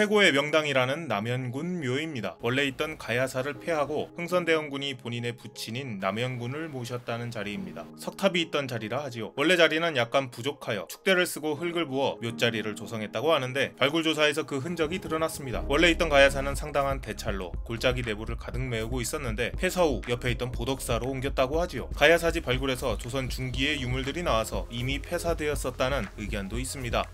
최고의 명당이라는 남현군 묘입니다. 원래 있던 가야사를 폐하고 흥선대원군이 본인의 부친인 남현군을 모셨다는 자리입니다. 석탑이 있던 자리라 하지요. 원래 자리는 약간 부족하여 축대를 쓰고 흙을 부어 묘자리를 조성했다고 하는데 발굴조사에서 그 흔적이 드러났습니다. 원래 있던 가야사는 상당한 대찰로 골짜기 내부를 가득 메우고 있었는데 폐사 후 옆에 있던 보덕사로 옮겼다고 하지요. 가야사지 발굴에서 조선 중기의 유물들이 나와서 이미 폐사되었었다는 의견도 있습니다.